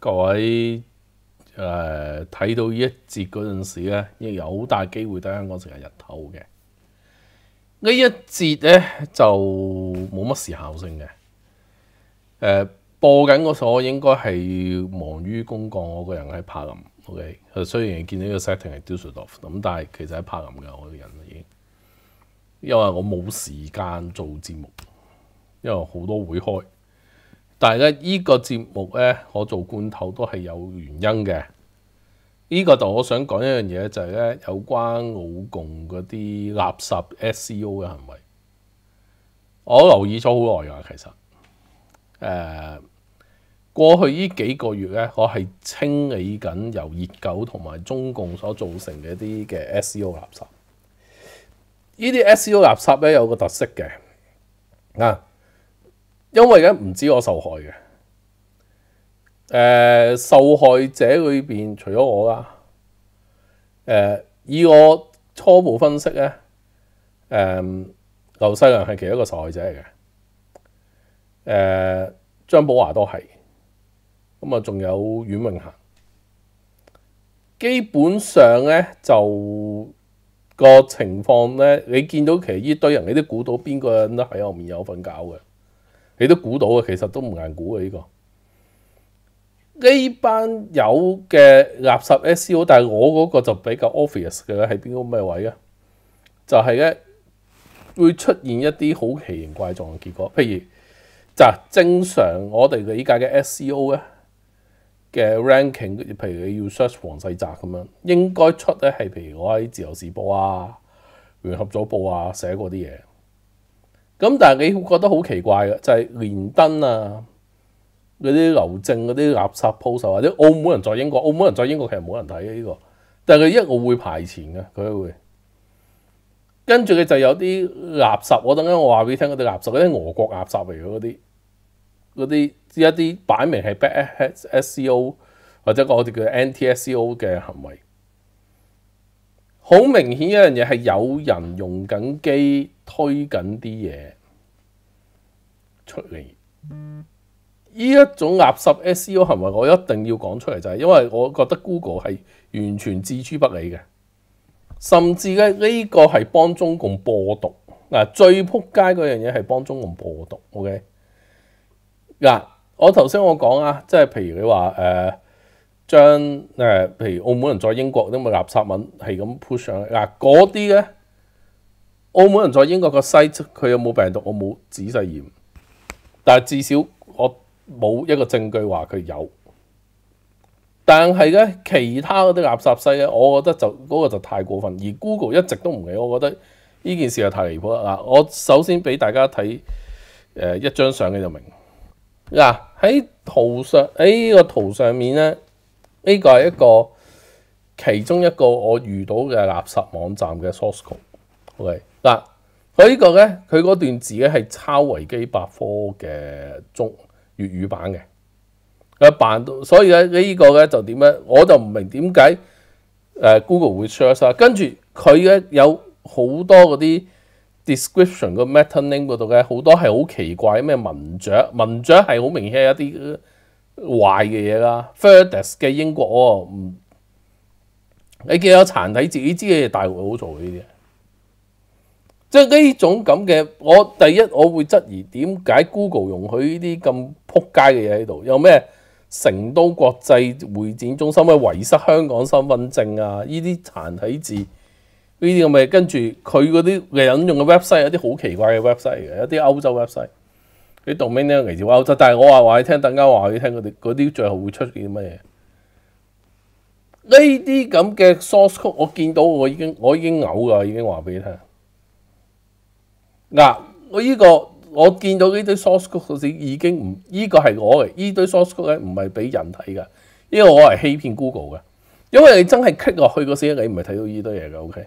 各位睇到呢一節嗰陣時咧，亦有好大機會得香港成日日頭嘅。呢一節咧就冇乜時效性嘅，播緊嗰所應該係忙於公幹，我個人喺柏林。OK，雖然見到呢個 setting 係 do s e l d o r f 咁，但係其實喺柏林嘅我個人已經，因為我冇時間做節目，因為好多會開。但係咧，依個節目咧，我做罐頭都係有原因嘅。呢個就我想講一樣嘢，就係咧有關澳共嗰啲垃圾 SCO 嘅行為，我留意咗好耐㗎，其實。誒過去呢幾個月咧，我係清理緊由熱狗同埋中共所造成嘅一啲嘅 SEO 垃圾。呢啲 SEO 垃圾咧有個特色嘅，啊，因為咧唔知我受害嘅，誒受害者裏邊除咗我啦，誒以我初步分析咧，誒劉世良係其中一個受害者嚟嘅。诶，张宝华都系，咁啊，仲有阮永恒，基本上咧就个情况咧，你见到其实呢堆人，你都估到边个人都喺后面有瞓搞嘅，你都估到嘅，其实都唔难估嘅呢个。呢班有嘅垃圾 S O，但系我嗰个就比较 obvious 嘅咧，喺边个咩位啊？就系咧会出现一啲好奇形怪状嘅结果，譬如。就正常，我哋嘅依家嘅 S C O 咧嘅 ranking，譬如你要 search 黃世澤咁樣，應該出咧係譬如我喺自由時報啊、聯合早報啊寫過啲嘢。咁但係你覺得好奇怪嘅就係連登啊嗰啲流政嗰啲垃圾鋪售啊，啲澳門人在英國，澳門人在英國其實冇人睇嘅呢個，但係佢一會會排前嘅，佢會跟住佢就有啲垃圾。我等緊我話俾你聽，嗰啲垃圾嗰啲俄國垃圾嚟嘅嗰啲。嗰啲一啲擺明係 back s c o 或者我哋叫 n t s c o 嘅行為，好明顯一樣嘢係有人用緊機推緊啲嘢出嚟。呢一種垃圾 s c o 行為，我一定要講出嚟就係，因為我覺得 Google 係完全置諸不理嘅，甚至咧呢個係幫中共播毒嗱。最撲街嗰樣嘢係幫中共播毒。OK。嗱，我頭先我講啊，即係譬如你話誒將誒，譬如澳門人在英國啲咁嘅垃圾文係咁 push 上嗱，嗰啲咧澳門人在英國個西，佢有冇病毒？我冇仔細驗，但係至少我冇一個證據話佢有。但係咧，其他嗰啲垃圾西咧，我覺得就嗰個就太過分。而 Google 一直都唔理，我覺得呢件事就太離譜啦。我首先俾大家睇誒一張相你就明。嗱喺圖上，喺呢個圖上面咧，呢個係一個其中一個我遇到嘅垃圾網站嘅 source code。OK，嗱，佢呢個咧，佢嗰段字咧係抄維基百科嘅中粵語版嘅，佢扮到，所以咧呢個咧就點咧？我就唔明點解 Google 會 search 跟住佢咧有好多嗰啲。description 個 meta name 嗰度嘅好多係好奇怪，咩文薑？文薑係好明顯一啲壞嘅嘢啦。f h i r d e s 嘅英國，唔你見有殘體字呢啲嘢，大陸好做呢啲，即係呢種咁嘅，我第一我會質疑點解 Google 容許呢啲咁撲街嘅嘢喺度？有咩成都國際會展中心嘅遺失香港身份證啊？呢啲殘體字。呢啲咁嘅跟住佢嗰啲引用嘅 website 有啲好奇怪嘅 website 嘅，有啲歐洲 website。啲道明呢嚟自歐洲，但係我話話你聽，等間話你聽，佢哋嗰啲最後會出啲乜嘢？呢啲咁嘅 source code 我見到我已經我已經嘔㗎，已經話俾你聽嗱。我呢個我見到呢堆 source code 嗰時已經唔呢個係我嘅，呢堆 source code 咧唔係俾人睇㗎。因為我係欺騙 Google 嘅，因為你真係 click 落去嗰時，你唔係睇到呢堆嘢㗎。O K。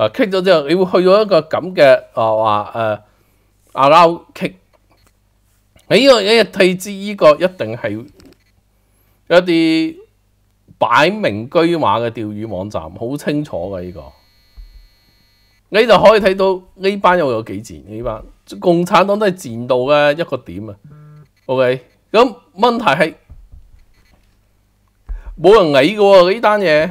啊，傾咗之後，你會去到一個咁嘅，啊話誒阿撈傾，你呢個一日替資依個一定係一啲擺明居馬嘅釣魚網站，好清楚嘅呢個。你就可以睇到呢班又有幾賤，呢班共產黨都係賤到嘅一個點啊。OK，咁問題係冇人矮嘅喎，呢單嘢。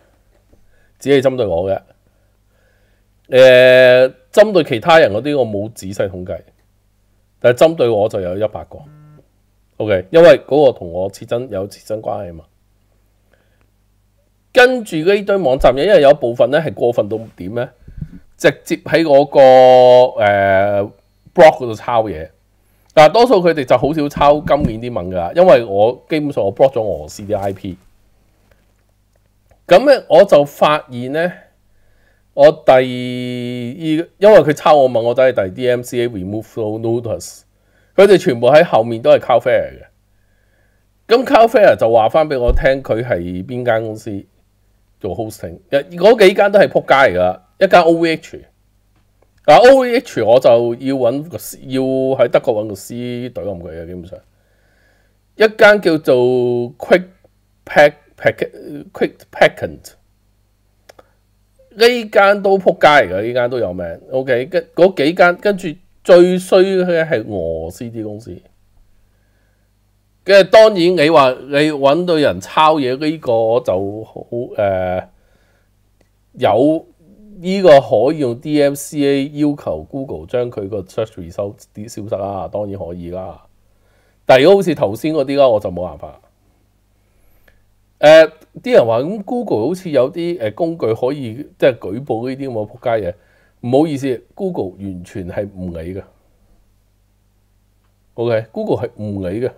只係針對我嘅，誒，針對其他人嗰啲我冇仔細統計，但係針對我就有一百個，OK，因為嗰個同我切身有切身關係啊嘛。跟住呢堆網站，因為有部分咧係過分到點咧，直接喺我個誒 b l o g 嗰度抄嘢，但係多數佢哋就好少抄今年啲文噶，因為我基本上我 block 咗羅斯啲 I P。咁咧我就發現咧，我第二因為佢抄我問我都係第二 D M C A remove f l o w n o t i c e 佢哋全部喺後面都係 c a l f a i r 嘅。咁 c a l f a i r 就話翻俾我聽，佢係邊間公司做 hosting？嗰幾間都係撲街嚟噶，一間 O V H。啊 O V H 我就要揾個要喺德國揾個司隊咁佢嘅，基本上一間叫做 Quick Pack。quick packet 呢间都仆街噶，呢间都有名。OK，跟嗰几间跟住最衰嘅系俄 CD 公司。跟住当然你话你揾到人抄嘢呢个就好诶，有呢个可以用 DMCA 要求 Google 将佢个 search result 啲消失啦，当然可以啦。但系如果好似头先嗰啲啦，我就冇办法。誒啲人話咁，Google 好似有啲誒工具可以即係舉報呢啲咁嘅撲街嘢。唔好意思，Google 完全係唔理嘅。OK，Google 係唔理嘅，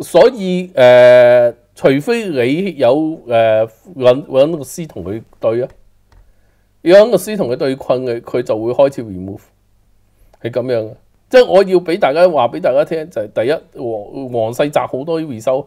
所以誒，除非你有誒揾揾個師同佢對啊，要揾個師同佢對困嘅，佢就會開始 remove 係咁樣。即係我要俾大家話俾大家聽就係第一黃黃世澤好多回收。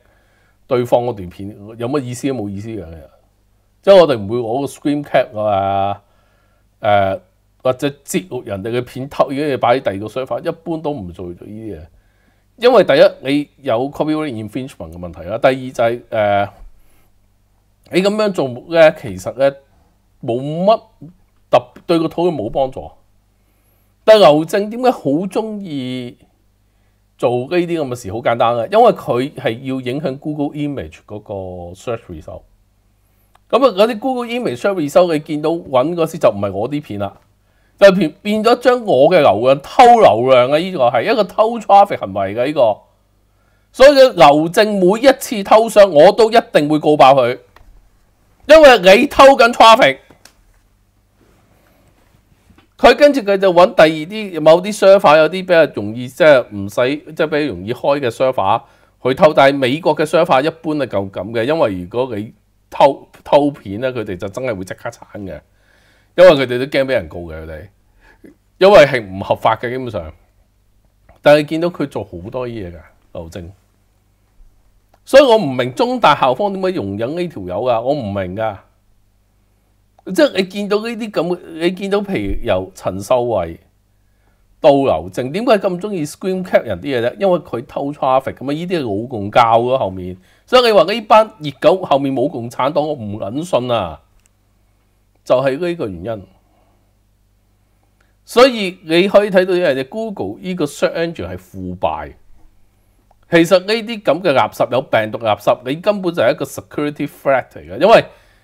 對方嗰段片有乜意思都冇意思嘅，即系我哋唔會攞個 screen cap 啊，誒或者截落人哋嘅片偷嘢擺喺第二個相法，一般都唔做呢啲嘢，因為第一你有 copyright infringement 嘅問題啦，第二就係誒你咁樣做咧，其實咧冇乜特對個討論冇幫助。但係劉正點解好中意？做呢啲咁嘅事好簡單嘅，因為佢係要影響 Google Image 嗰個 search result。咁啊，嗰啲 Google Image search result 你見到揾嗰時就唔係我啲片啦，就變變咗將我嘅流量偷流量啊！呢個係一個偷 traffic 行為嘅呢個，所以刘正每一次偷上我都一定會告爆佢，因為你偷緊 traffic。佢跟住佢就揾第二啲某啲 server，有啲比較容易，即系唔使，即係比較容易開嘅 server 去偷。但係美國嘅 server 一般系夠咁嘅，因為如果你偷偷片咧，佢哋就真係會即刻鏟嘅，因為佢哋都驚俾人告嘅佢哋，因為係唔合法嘅基本上。但係見到佢做好多嘢㗎，劉正，所以我唔明中大校方點解容忍呢條友㗎，我唔明㗎。即系你见到呢啲咁，你见到譬如由陈秀慧到流症点解咁中意 scream c a t 人啲嘢咧？因为佢偷 traffic 咁啊！依啲系老共教噶后面，所以你话呢班热狗后面冇共产党，我唔敢信啊！就系呢个原因。所以你可以睇到嘅系嘅 Google 呢个 search engine 系腐败。其实呢啲咁嘅垃圾有病毒垃圾，你根本就系一个 security threat 嚟嘅，因为。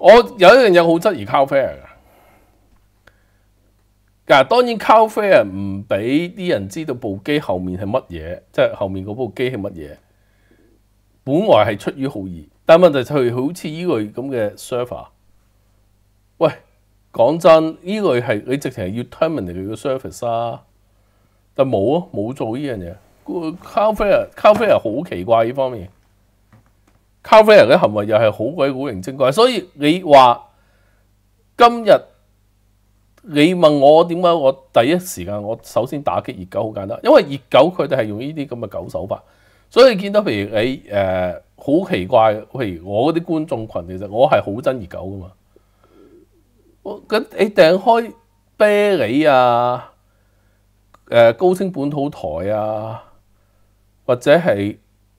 我有一樣嘢好質疑 Cowfair 嘅，嗱當然 Cowfair 唔俾啲人知道部機後面係乜嘢，即係後面嗰部機係乜嘢。本來係出於好意，但問題就係好似呢類咁嘅 server。喂，講真，呢類係你直情係要 t e r m i n t 佢嘅 service 啊，但冇啊，冇做呢樣嘢。Cowfair，Cowfair 好奇怪呢方面。咖啡人嘅行為又係好鬼古靈精怪，所以你話今日你問我點解我第一時間我首先打擊熱狗好簡單，因為熱狗佢哋係用呢啲咁嘅狗手法，所以見到譬如你誒好奇怪，譬如我嗰啲觀眾群其實我係好憎熱狗噶嘛，我咁你掟開啤梨啊，誒高清本土台啊，或者係。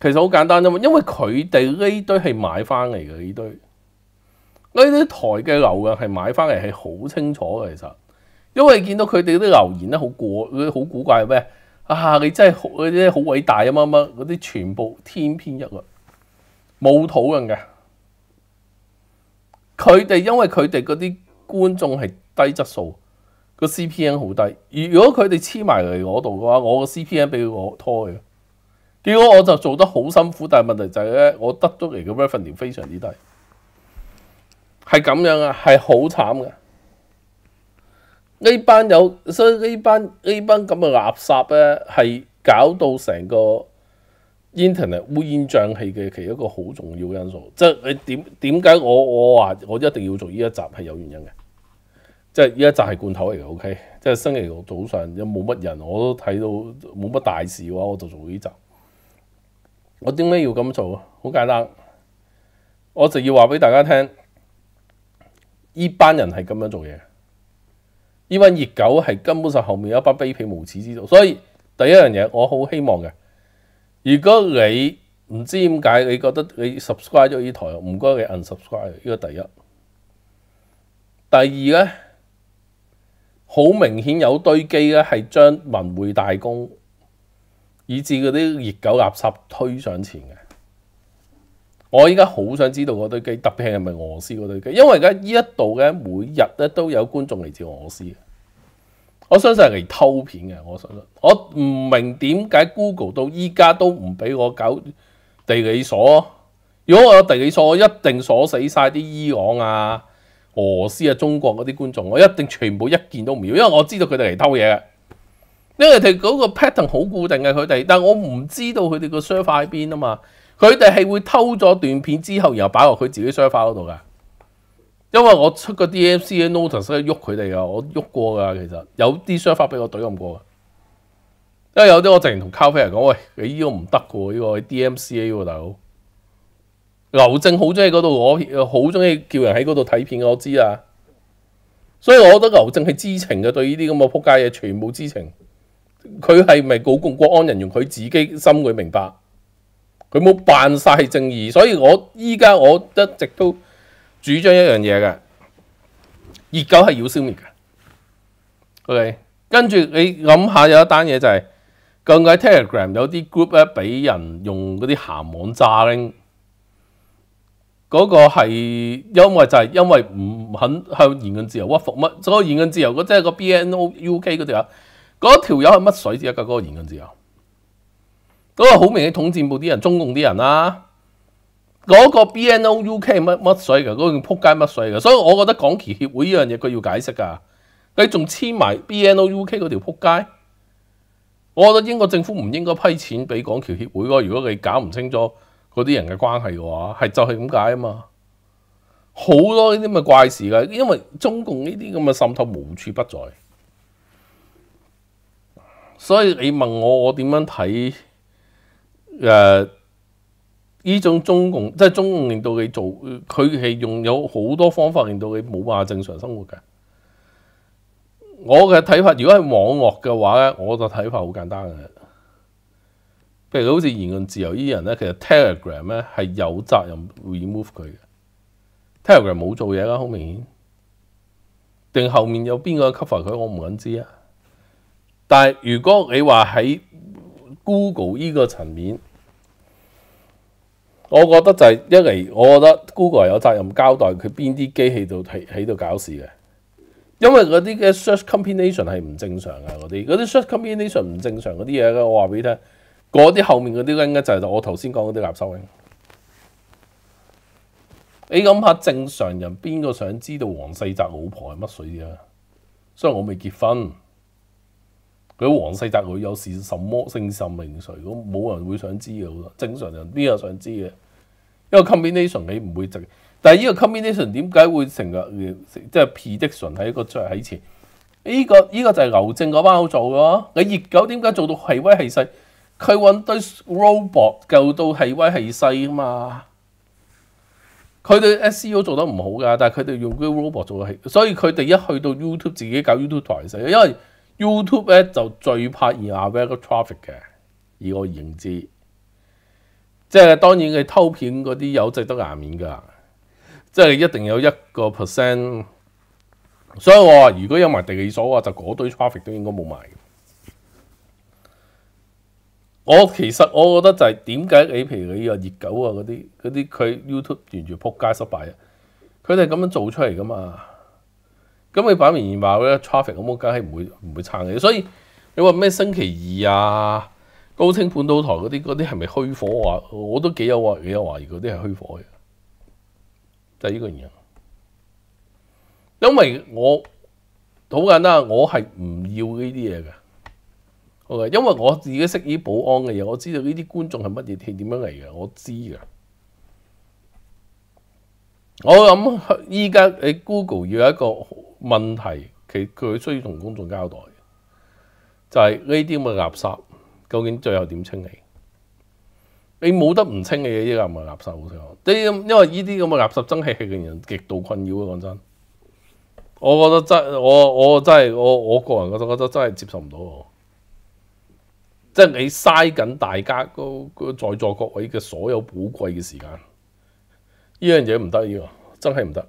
其实好简单啫嘛，因为佢哋呢堆系买翻嚟嘅呢堆，呢啲台嘅流量系买翻嚟系好清楚嘅其实，因为见到佢哋啲留言咧好過，好古怪咩啊！你真系嗰啲好伟大啊乜乜嗰啲全部天篇一律，冇讨论嘅。佢哋因为佢哋嗰啲观众系低质素，个 C P N 好低。如果佢哋黐埋嚟我度嘅话，我个 C P N 俾佢我拖嘅。如果我就做得好辛苦，但系問題就係咧，我得咗嚟嘅 revenue 非常之低，係咁樣啊，係好慘嘅。呢班有所以呢班呢班咁嘅垃圾咧，係搞到成個 internet 烏煙瘴氣嘅，其一個好重要嘅因素。即係點點解我我話我一定要做呢一集係有原因嘅，即係呢一集係罐頭嚟嘅。O K，即係星期六早上有冇乜人我都睇到冇乜大事嘅話，我就做呢集。我點解要咁做啊？好簡單，我就要話俾大家聽，依班人係咁樣做嘢，呢班熱狗係根本上後面有一班卑鄙無恥之徒。所以第一樣嘢，我好希望嘅，如果你唔知點解，你覺得你 subscribe 咗呢台，唔該你 unsubscribe。呢個第一，第二呢，好明顯有堆機咧，係將文匯大公以至嗰啲熱狗垃圾推上前嘅，我依家好想知道嗰堆機特別係咪俄斯嗰堆機？因為而家呢一度嘅每日咧都有觀眾嚟自俄斯嘅，我相信係嚟偷片嘅。我相信我唔明點解 Google 到依家都唔俾我搞地理鎖。如果我有地理鎖，一定鎖死晒啲伊朗啊、俄斯啊、中國嗰啲觀眾，我一定全部一件都唔要，因為我知道佢哋嚟偷嘢嘅。因為佢嗰個 pattern 好固定嘅，佢哋但我唔知道佢哋個 s u r f a 喺邊啊嘛。佢哋係會偷咗段片之後，然後擺落佢自己 s u r f a 嗰度噶。因為我出個 D M C A note c e 喐佢哋嘅，我喐過噶。其實有啲 s u r f a 俾我懟暗過，因為有啲我直情同咖啡人講，喂，你依個唔得喎，依個 D M C A 大佬。牛正好中意嗰度我好中意叫人喺嗰度睇片，我知啊。所以我覺得牛正係知情嘅，對呢啲咁嘅扑街嘢全部知情。佢系咪告共国安人员？佢自己心会明白，佢冇办晒正义。所以我依家我一直都主张一样嘢嘅，热狗系要消灭嘅。OK，跟住你谂下，有一单嘢就系，竟喺 Telegram 有啲 group 咧，俾人用嗰啲咸网炸拎，嗰个系因为就系因为唔肯向言论自由屈服乜，所以言论自由嗰即系个 B N O U K 嗰啲啊。嗰條友係乜水字啊？嗰個言論自啊，嗰個好明顯統戰部啲人，中共啲人啦。嗰個 BNOUK 乜乜水噶？嗰個仆街乜水噶？所以我覺得港橋協會依樣嘢佢要解釋噶。佢仲簽埋 BNOUK 嗰條仆街，我覺得英國政府唔應該批錢俾港橋協會。如果佢搞唔清楚嗰啲人嘅關係嘅話，係就係咁解啊嘛。好多呢啲咁嘅怪事噶，因為中共呢啲咁嘅滲透無處不在。所以你問我，我點樣睇？誒，依種中共即係中共令到你做，佢係用有好多方法令到你冇辦法正常生活嘅。我嘅睇法，如果係網絡嘅話咧，我嘅睇法好簡單嘅。譬如好似言論自由依人咧，其實 Telegram 咧係有責任 remove 佢嘅。Telegram 冇做嘢啦，好明顯。定後面有邊個 cover 佢？我唔敢知啊。但係如果你話喺 Google 呢個層面，我覺得就係一嚟，我覺得 Google 有責任交代佢邊啲機器度喺喺度搞事嘅，因為嗰啲嘅 search combination 係唔正常嘅嗰啲嗰啲 search combination 唔正常嗰啲嘢咧，我話俾你聽，嗰啲後面嗰啲 link 就係我頭先講嗰啲垃圾 link。你諗下正常人邊個想知道黃世澤老婆係乜水啊？所以我未結婚。佢黃世澤佢有時什麼姓甚名誰？咁冇人會想知嘅，正常人邊有想知嘅？因為 combination 你唔會直，但系呢個 combination 點解會成日即系 P r e d i c t o n 係一個出喺前？呢個呢個就係牛證嗰班做嘅。你熱狗點解做到係威係勢？佢揾堆 robot 夠到係威係勢啊嘛！佢哋 S.U. 做得唔好噶，但系佢哋用啲 robot 做係，所以佢哋一去到 YouTube 自己搞 YouTube 台細，因為 YouTube 咧就最怕而家嗰 traffic 嘅，以我認知，即係當然佢偷片嗰啲有值得難免噶，即係一定有一個 percent。所以我話如果有埋地鐵所嘅話，就嗰堆 traffic 都應該冇埋。我其實我覺得就係點解你譬如你個熱狗啊嗰啲嗰啲佢 YouTube 完全仆街失敗啊，佢哋咁樣做出嚟噶嘛？咁你擺明言話咧，traffic 咁我梗係唔會唔會撐嘅。所以你話咩星期二啊，高清半島台嗰啲嗰啲係咪虛火啊？我都幾有懷幾有懷疑嗰啲係虛火嘅。就呢個原因，因為我好簡單，我係唔要呢啲嘢嘅。因為我自己識以保安嘅嘢，我知道呢啲觀眾係乜嘢氣點樣嚟嘅，我知嘅。我諗依家你 Google 要一個。問題，其佢需要同公眾交代，就係呢啲咁嘅垃圾，究竟最後點清理？你冇得唔清理嘅呢依家唔係垃圾好啲因為依啲咁嘅垃圾真係令人極度困擾啊！講真，我覺得真，我我真係我我個人覺得覺得真係接受唔到，即係你嘥緊大家個個在座各位嘅所有寶貴嘅時間，依樣嘢唔得依個，真係唔得。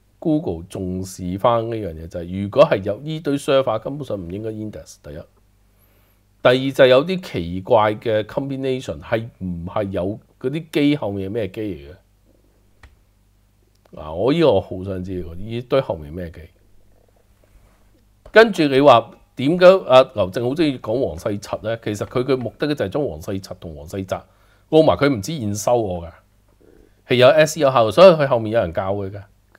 Google 重視翻呢樣嘢就係，如果係有呢堆 server，根本上唔應該 index。第一，第二就有啲奇怪嘅 combination 係唔係有嗰啲機後面係咩機嚟嘅嗱？我依個好想知呢堆後面咩機。跟住你話點解阿劉正好中意講黃世澤咧？其實佢嘅目的咧就係將黃世澤同黃世澤告埋，佢唔知驗收我㗎，係有 S 有效，所以佢後面有人教佢㗎。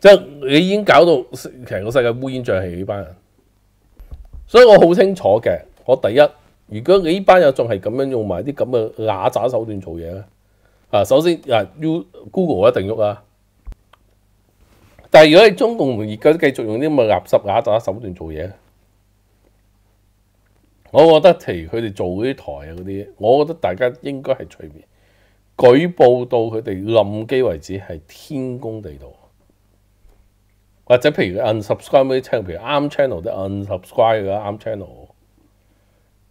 即係你已經搞到成個世界污煙瘴氣呢班人，所以我好清楚嘅。我第一，如果你呢班人仲係咁樣用埋啲咁嘅詐詐手段做嘢咧，啊，首先啊 Google 一定喐啊。但係如果你中共而家繼續用啲咁嘅垃圾詐詐手段做嘢咧，我覺得其佢哋做嗰啲台啊嗰啲，我覺得大家應該係隨便舉報到佢哋臨機為止係天公地道。或者譬如 unsubscribe 啲 channel，譬如啱 channel 都 unsubscribe 噶，啱 channel。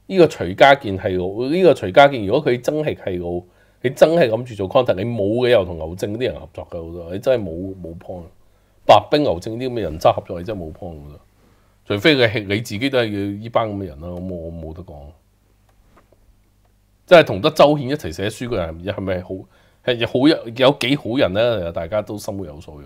呢個徐家健係，呢個徐家健如果佢真係係，你真係諗住做 content，你冇嘅又同牛正啲人合作嘅好多，你真係冇冇 point。白冰、牛正啲咁嘅人合作，你真係冇 point 嘅啫。除非佢係你自己都係依班咁嘅人啦，我我冇得講。即係同得周顯一齊寫書嘅人，係咪好係好有有幾好人咧？大家都心裏有數嘅。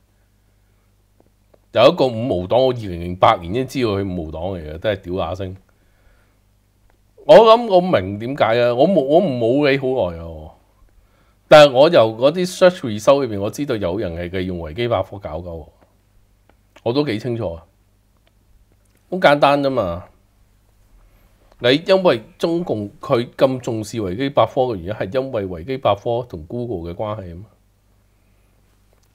有一个五毛党，我二零零八年都知道佢五毛党嚟嘅，真系屌下声。我谂我明点解啊？我冇我冇你好耐啊！但系我由嗰啲 search 回收里边，我知道有人系用维基百科搞噶，我都几清楚。好简单啫嘛！你因为中共佢咁重视维基百科嘅原因，系因为维基百科同 Google 嘅关系啊嘛。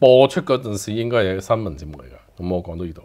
播出嗰陣時應該係新聞節目嚟㗎，咁我講到呢度。